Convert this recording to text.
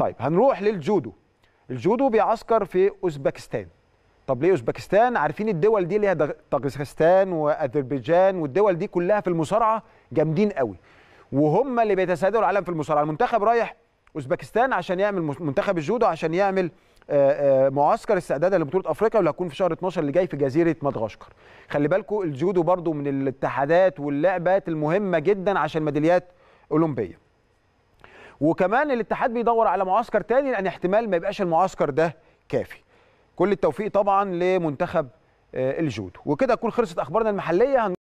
طيب هنروح للجودو الجودو بيعسكر في اوزبكستان طب ليه اوزبكستان عارفين الدول دي اللي هي طاجستان واذربيجان والدول دي كلها في المصارعه جامدين قوي وهم اللي بيتصدروا العالم في المصارعه المنتخب رايح اوزبكستان عشان يعمل منتخب الجودو عشان يعمل معسكر استعدادا لبطوله افريقيا واللي هتكون في شهر 12 اللي جاي في جزيره مدغشقر خلي بالكم الجودو برضو من الاتحادات واللعبات المهمه جدا عشان ميداليات اولمبيه وكمان الاتحاد بيدور على معسكر تاني لان احتمال ما يبقاش المعسكر ده كافي كل التوفيق طبعا لمنتخب آه، الجودو وكده تكون خلصت اخبارنا المحليه